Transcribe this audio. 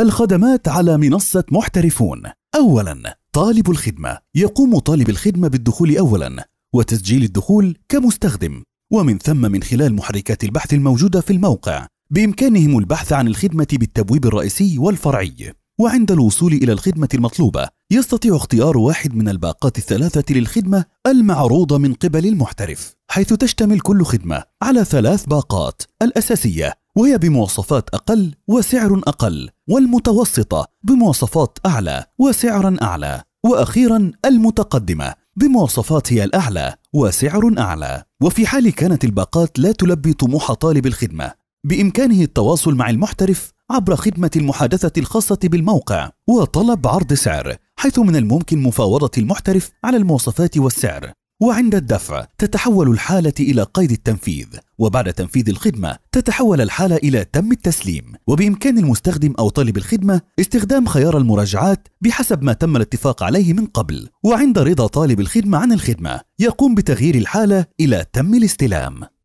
الخدمات على منصة محترفون أولا طالب الخدمة يقوم طالب الخدمة بالدخول أولا وتسجيل الدخول كمستخدم ومن ثم من خلال محركات البحث الموجودة في الموقع بإمكانهم البحث عن الخدمة بالتبويب الرئيسي والفرعي وعند الوصول إلى الخدمة المطلوبة يستطيع اختيار واحد من الباقات الثلاثة للخدمة المعروضة من قبل المحترف حيث تشتمل كل خدمة على ثلاث باقات الأساسية وهي بمواصفات أقل وسعر أقل والمتوسطة بمواصفات أعلى وسعرا أعلى وأخيرا المتقدمة بمواصفات هي الأعلى وسعر أعلى وفي حال كانت الباقات لا تلبي طموح طالب الخدمة بإمكانه التواصل مع المحترف عبر خدمة المحادثة الخاصة بالموقع وطلب عرض سعر حيث من الممكن مفاوضة المحترف على المواصفات والسعر وعند الدفع تتحول الحالة إلى قيد التنفيذ وبعد تنفيذ الخدمة تتحول الحالة إلى تم التسليم وبإمكان المستخدم أو طالب الخدمة استخدام خيار المراجعات بحسب ما تم الاتفاق عليه من قبل وعند رضا طالب الخدمة عن الخدمة يقوم بتغيير الحالة إلى تم الاستلام